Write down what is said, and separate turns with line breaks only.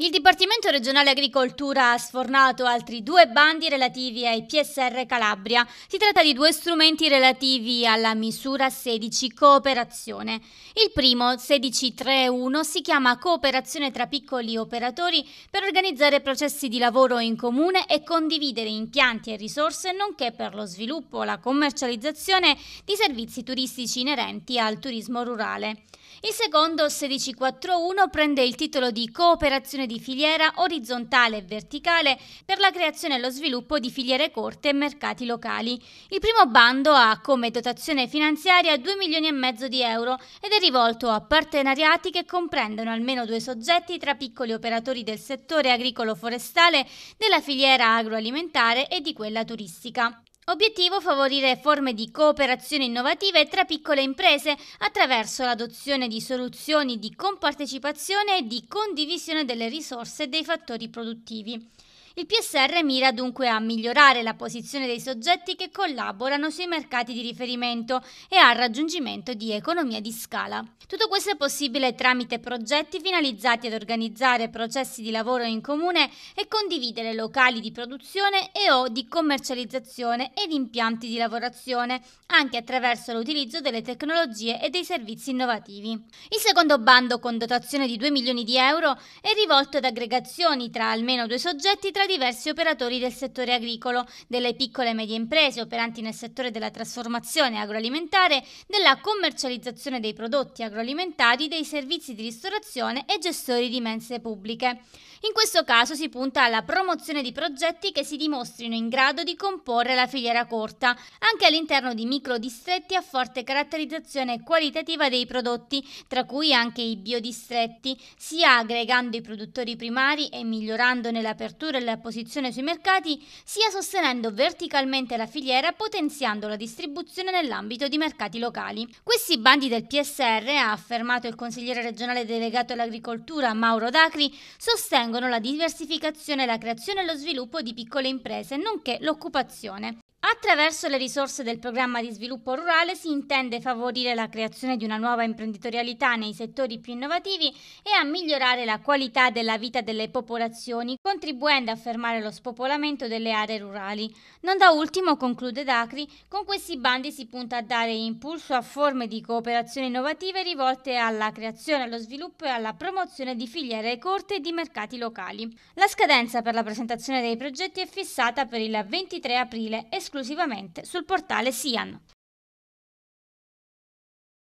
Il Dipartimento regionale agricoltura ha sfornato altri due bandi relativi ai PSR Calabria. Si tratta di due strumenti relativi alla misura 16 cooperazione. Il primo, 1631, si chiama cooperazione tra piccoli operatori per organizzare processi di lavoro in comune e condividere impianti e risorse nonché per lo sviluppo e la commercializzazione di servizi turistici inerenti al turismo rurale. Il secondo 1641 prende il titolo di Cooperazione di filiera orizzontale e verticale per la creazione e lo sviluppo di filiere corte e mercati locali. Il primo bando ha come dotazione finanziaria 2 milioni e mezzo di euro ed è rivolto a partenariati che comprendono almeno due soggetti tra piccoli operatori del settore agricolo-forestale, della filiera agroalimentare e di quella turistica. Obiettivo favorire forme di cooperazione innovative tra piccole imprese attraverso l'adozione di soluzioni di compartecipazione e di condivisione delle risorse e dei fattori produttivi. Il PSR mira dunque a migliorare la posizione dei soggetti che collaborano sui mercati di riferimento e al raggiungimento di economia di scala. Tutto questo è possibile tramite progetti finalizzati ad organizzare processi di lavoro in comune e condividere locali di produzione e o di commercializzazione ed impianti di lavorazione, anche attraverso l'utilizzo delle tecnologie e dei servizi innovativi. Il secondo bando con dotazione di 2 milioni di euro è rivolto ad aggregazioni tra almeno due soggetti tra diversi operatori del settore agricolo, delle piccole e medie imprese operanti nel settore della trasformazione agroalimentare, della commercializzazione dei prodotti agroalimentari, dei servizi di ristorazione e gestori di mense pubbliche. In questo caso si punta alla promozione di progetti che si dimostrino in grado di comporre la filiera corta, anche all'interno di microdistretti a forte caratterizzazione qualitativa dei prodotti, tra cui anche i biodistretti, sia aggregando i produttori primari e migliorandone l'apertura e la posizione sui mercati, sia sostenendo verticalmente la filiera potenziando la distribuzione nell'ambito di mercati locali. Questi bandi del PSR, ha affermato il consigliere regionale delegato all'agricoltura Mauro Dacri, sostengono la diversificazione, la creazione e lo sviluppo di piccole imprese, nonché l'occupazione. Attraverso le risorse del programma di sviluppo rurale si intende favorire la creazione di una nuova imprenditorialità nei settori più innovativi e a migliorare la qualità della vita delle popolazioni, contribuendo a fermare lo spopolamento delle aree rurali. Non da ultimo, conclude Dacri, con questi bandi si punta a dare impulso a forme di cooperazione innovative rivolte alla creazione, allo sviluppo e alla promozione di filiere corte e di mercati locali. La scadenza per la presentazione dei progetti è fissata per il 23 aprile e esclusivamente sul portale SIAN.